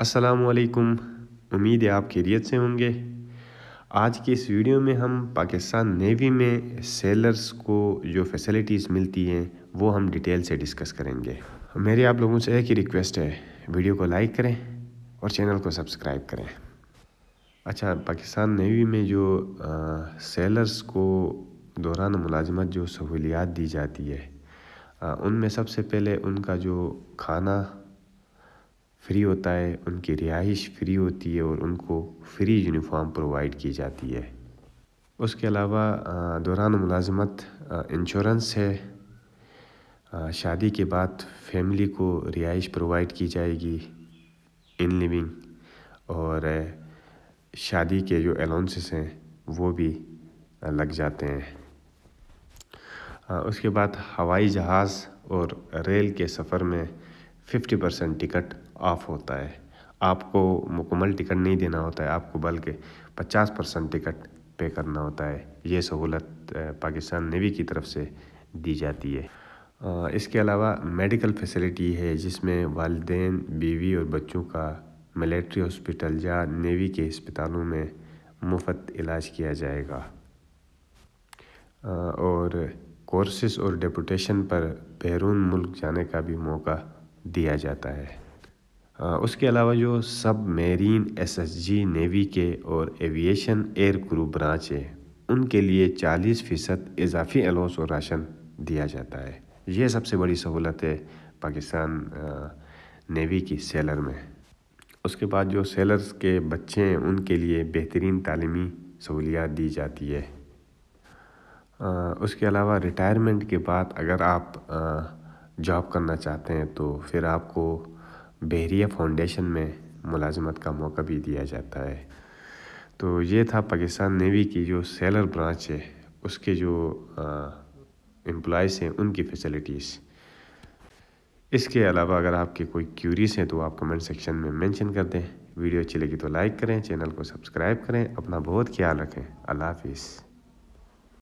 असलकुम उम्मीद है आप खैरियत से होंगे आज के इस वीडियो में हम पाकिस्तान नेवी में सेलर्स को जो फैसिलिटीज़ मिलती हैं वो हम डिटेल से डिस्कस करेंगे मेरी आप लोगों से एक ही रिक्वेस्ट है वीडियो को लाइक करें और चैनल को सब्सक्राइब करें अच्छा पाकिस्तान नेवी में जो आ, सेलर्स को दौरान मुलाजमत जो सहूलियात दी जाती है उनमें सबसे पहले उनका जो खाना फ्री होता है उनकी रिहाइश फ्री होती है और उनको फ्री यूनिफॉर्म प्रोवाइड की जाती है उसके अलावा दौरान मुलाजमत इंश्योरेंस है शादी के बाद फैमिली को रिहाइश प्रोवाइड की जाएगी इन लिविंग और शादी के जो अलाउंसेस हैं वो भी लग जाते हैं उसके बाद हवाई जहाज़ और रेल के सफ़र में फिफ्टी परसेंट टिकट ऑफ होता है आपको मुकम्मल टिकट नहीं देना होता है आपको बल्कि पचास परसेंट टिकट पे करना होता है ये सहूलत पाकिस्तान नेवी की तरफ से दी जाती है इसके अलावा मेडिकल फैसिलिटी है जिसमें वालदेन बीवी और बच्चों का मिलिट्री हॉस्पिटल या नेवी के अस्पतालों में मुफ्त इलाज किया जाएगा और कोर्सेज और डेपुटेशन पर बैरून मुल्क जाने का भी मौका दिया जाता है उसके अलावा जो सब मेरीन एस नेवी के और एविएशन एयर क्रू ब्रांच है उनके लिए 40 फ़ीसद इजाफी अलाउंस और राशन दिया जाता है ये सबसे बड़ी सहूलत है पाकिस्तान नेवी की सेलर में उसके बाद जो सेलर्स के बच्चे हैं उनके लिए बेहतरीन तालीमी सहूलियात दी जाती है उसके अलावा रिटायरमेंट के बाद अगर आप जॉब करना चाहते हैं तो फिर आपको बहरिया फाउंडेशन में मुलाजमत का मौका भी दिया जाता है तो ये था पाकिस्तान नेवी की जो सेलर ब्रांच है उसके जो एम्प्लॉज हैं उनकी फैसिलिटीज़ इसके अलावा अगर आपके कोई क्यूरीज हैं तो आप कमेंट सेक्शन में मेंशन कर दें वीडियो अच्छी लगी तो लाइक करें चैनल को सब्सक्राइब करें अपना बहुत ख्याल रखें अल्लाह हाफिज़